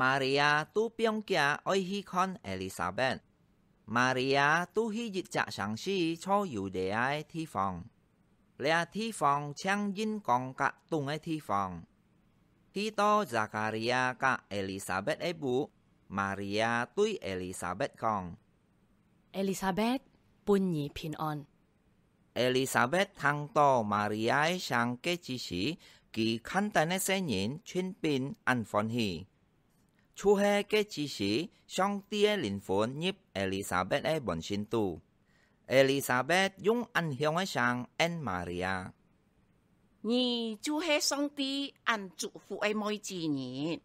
มาริยาตูเปียงกียอฮิคอนเอลิซาเบธมาริยาตูฮิจิจักสังชีชออยู่เดียที่ฟองและที่ฟองเชียงยินกองกะตุงไอที่ฟอง ที่โตจาการิอากะเอลิซาเบธไอบุมาริยาตุยเอลิซาเบธกองเอลิซาเบธปุญญีพินออนเอลิซาเบธทางโตมาริยาชังเกจิชีกี่ขั้นตอนนเสยนยินชินปินอันฟอนฮี出海嘅只是上帝嘅靈魂入艾麗莎白嘅本身度。艾麗莎白用暗香嘅上恩瑪利亞。你就係上帝按祝福嘅每一年，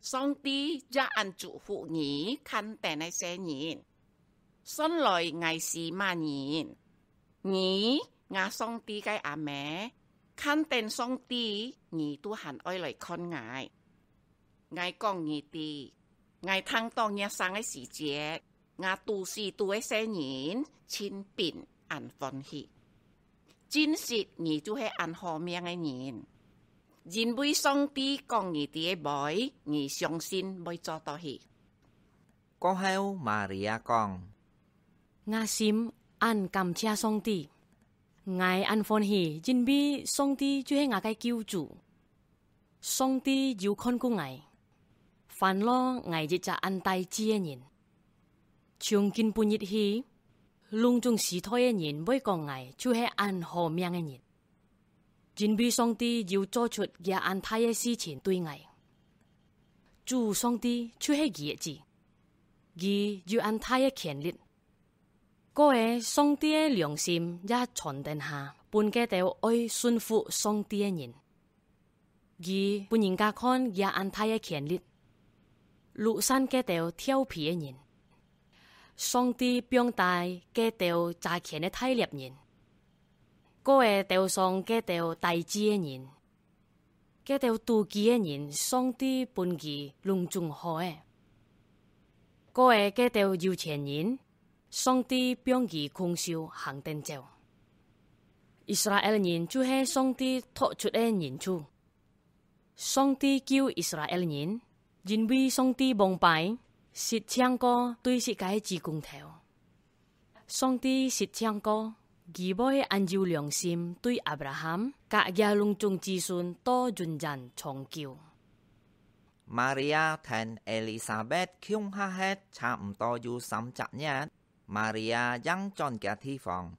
上帝就按祝福你看待那些人，生來愛是萬人，你我上帝嘅阿妹，看待上帝，你都很愛來看愛。爱讲你的，爱听道义生的节，我牙吐气，一些人，音，心变暗欢喜。真实，你就是暗好命的人。认为上帝讲你的爱，你相信没做到去。哥还有玛丽亚讲，我信暗感谢上帝，爱暗欢喜，认为上帝就是我的救助，上帝有看顾我。phản lo ngày chỉ trả ăn tay chia nhìn chung kinh bu nhịt hi lung chung xí thoi nhìn với con ngày chú hãy ăn hồ miang nhìn Jin bi song ti yêu cho chuột gia ăn thay si chiến tuy ngày chú song ti chú hãy ghé gì ghé yêu ăn thay kiện liệt cô ấy song ti lương sim gia chọn đến hà bún cái đều ôi xuân phụ song ti nhìn ghé bún nhìn cả con gia ăn thay kiện liệt 六山街头调皮的人，上帝表待街头赚钱的偷猎人，个系街头大智的人，街头妒忌的人，上帝本意隆重何嘅？个系街头有钱人，上帝表意空手行天走。以色列人就系上帝托出的人主，上帝救以色列人。人为上帝蒙牌，是唱歌對世界之公義。上帝是唱歌，而的按照良心對阿伯拉罕，給他隆重祭孫，多尊嚴重久。玛利亚 i a 丽莎白 i z a 差唔多有三十年玛利亚 i a 去地方。